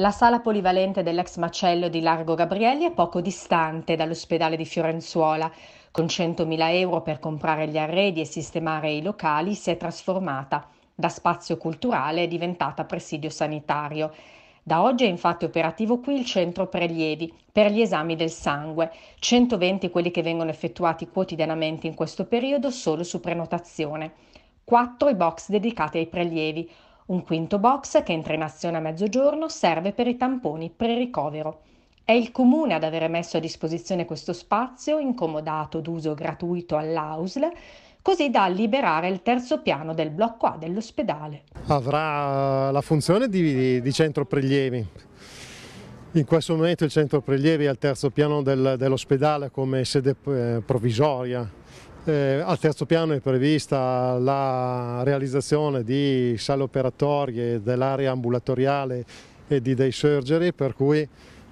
La sala polivalente dell'ex macello di Largo Gabrielli è poco distante dall'ospedale di Fiorenzuola. Con 100.000 euro per comprare gli arredi e sistemare i locali si è trasformata da spazio culturale è diventata presidio sanitario. Da oggi è infatti operativo qui il centro prelievi per gli esami del sangue, 120 quelli che vengono effettuati quotidianamente in questo periodo solo su prenotazione, Quattro i box dedicati ai prelievi, un quinto box che entra in azione a mezzogiorno serve per i tamponi pre-ricovero. È il comune ad avere messo a disposizione questo spazio, incomodato d'uso gratuito all'AUSL, così da liberare il terzo piano del blocco A dell'ospedale. Avrà eh, la funzione di, di centro prelievi. In questo momento il centro prelievi è al terzo piano del, dell'ospedale come sede eh, provvisoria eh, al terzo piano è prevista la realizzazione di sale operatorie dell'area ambulatoriale e di day surgery per cui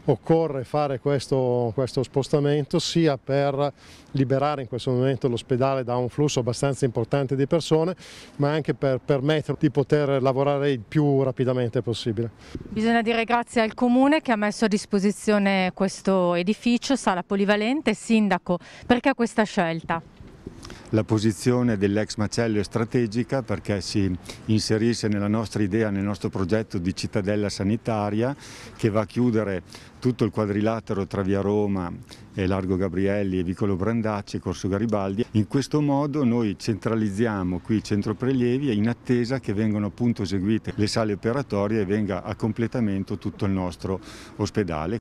occorre fare questo, questo, spostamento sia per liberare in questo momento l'ospedale da un flusso abbastanza importante di persone ma anche per permettere di poter lavorare il più rapidamente possibile. Bisogna dire grazie al Comune che ha messo a disposizione questo edificio, sala polivalente, Sindaco, perché questa scelta? la posizione dell'ex macello è strategica perché si inserisce nella nostra idea, nel nostro progetto di cittadella sanitaria che va a chiudere tutto il quadrilatero tra via Roma e Largo Gabrielli e Vicolo Brandacci e Corso Garibaldi. In questo modo noi centralizziamo qui il centro prelievi in attesa che vengano appunto eseguite le sale operatorie e venga a completamento tutto il nostro ospedale.